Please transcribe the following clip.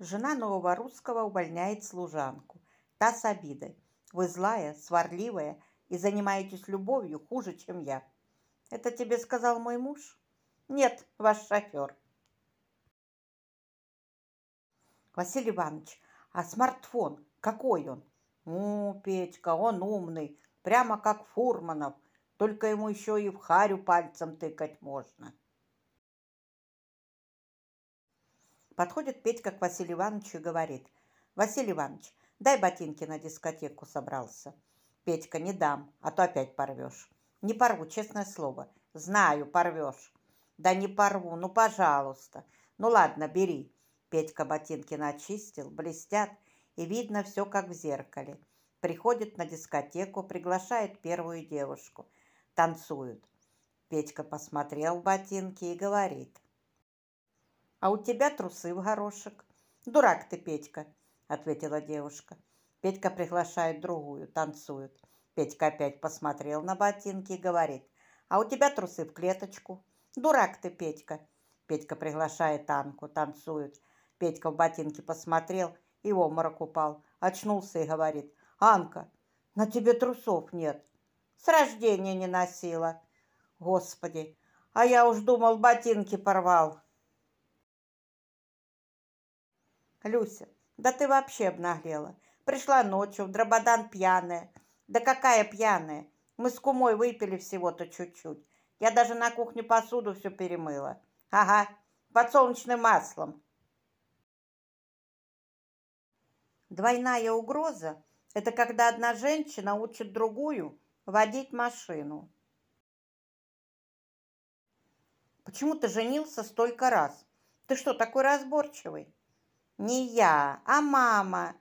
Жена нового русского увольняет служанку. Та с обидой. Вы злая, сварливая и занимаетесь любовью хуже, чем я. Это тебе сказал мой муж? Нет, ваш шофер. Василий Иванович, а смартфон, какой он? Ну, Петька, он умный, прямо как Фурманов, только ему еще и в харю пальцем тыкать можно. Подходит Петька к Василию Ивановичу и говорит, «Василий Иванович, дай ботинки на дискотеку собрался». «Петька, не дам, а то опять порвешь». «Не порву, честное слово». «Знаю, порвешь». «Да не порву, ну, пожалуйста». «Ну, ладно, бери». Петька ботинки начистил, блестят, и видно все, как в зеркале. Приходит на дискотеку, приглашает первую девушку. Танцуют. Петька посмотрел ботинки и говорит – а у тебя трусы в горошек. Дурак ты, Петька, ответила девушка. Петька приглашает другую, танцуют. Петька опять посмотрел на ботинки и говорит, а у тебя трусы в клеточку. Дурак ты, Петька. Петька приглашает Анку, танцуют. Петька в ботинки посмотрел и в обморок упал. Очнулся и говорит, Анка, на тебе трусов нет. С рождения не носила. Господи, а я уж думал, ботинки порвал. Люся, да ты вообще обнаглела. Пришла ночью, дрободан пьяная. Да какая пьяная? Мы с кумой выпили всего-то чуть-чуть. Я даже на кухне посуду все перемыла. Ага, подсолнечным маслом. Двойная угроза – это когда одна женщина учит другую водить машину. Почему ты женился столько раз? Ты что, такой разборчивый? Не я, а мама